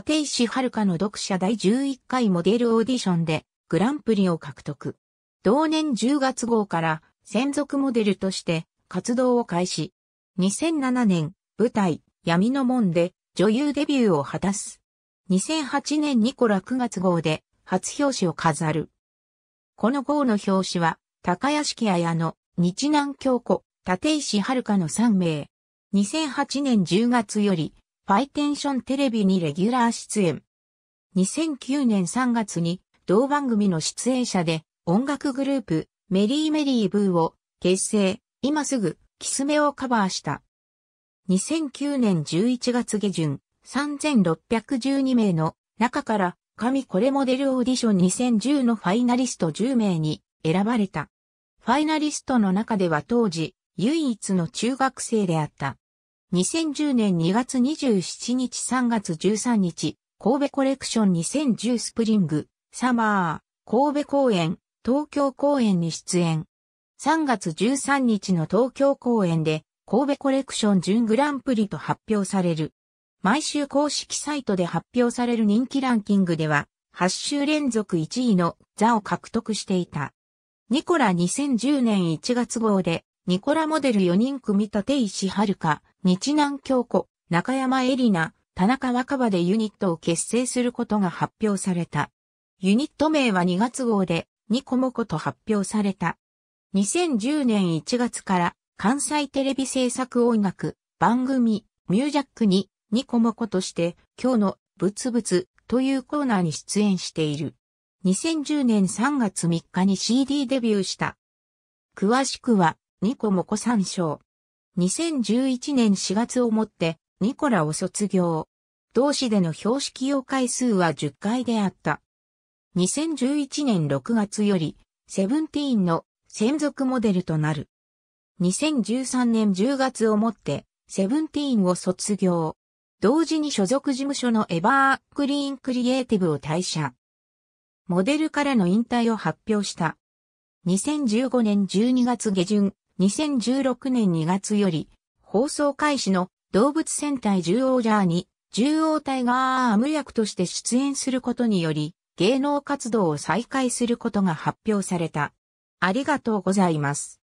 立石遥の読者第11回モデルオーディションでグランプリを獲得。同年10月号から専属モデルとして活動を開始。2007年、舞台、闇の門で女優デビューを果たす。2008年ニコラ9月号で初表紙を飾る。この号の表紙は、高屋敷綾の日南京子、立石遥の3名。2008年10月より、バイテンションテレビにレギュラー出演。2009年3月に同番組の出演者で音楽グループメリーメリーブーを結成、今すぐキスメをカバーした。2009年11月下旬、3612名の中から神これモデルオーディション2010のファイナリスト10名に選ばれた。ファイナリストの中では当時唯一の中学生であった。2010年2月27日3月13日、神戸コレクション2010スプリング、サマー、神戸公演、東京公演に出演。3月13日の東京公演で、神戸コレクション準グランプリと発表される。毎週公式サイトで発表される人気ランキングでは、8週連続1位の座を獲得していた。ニコラ2010年1月号で、ニコラモデル4人組立石遥、日南京子、中山エリナ、田中若葉でユニットを結成することが発表された。ユニット名は2月号で、ニコモコと発表された。2010年1月から関西テレビ制作音楽、番組、ミュージャックにニコモコとして今日のブツブツというコーナーに出演している。2010年3月3日に CD デビューした。詳しくはニコモコ参照。2011年4月をもってニコラを卒業。同市での標識用回数は10回であった。2011年6月より、セブンティーンの専属モデルとなる。2013年10月をもって、セブンティーンを卒業。同時に所属事務所のエバークリーンクリエイティブを退社。モデルからの引退を発表した。2015年12月下旬、2016年2月より、放送開始の動物戦隊獣王ジャーに、獣王隊がガーム役として出演することにより、芸能活動を再開することが発表された。ありがとうございます。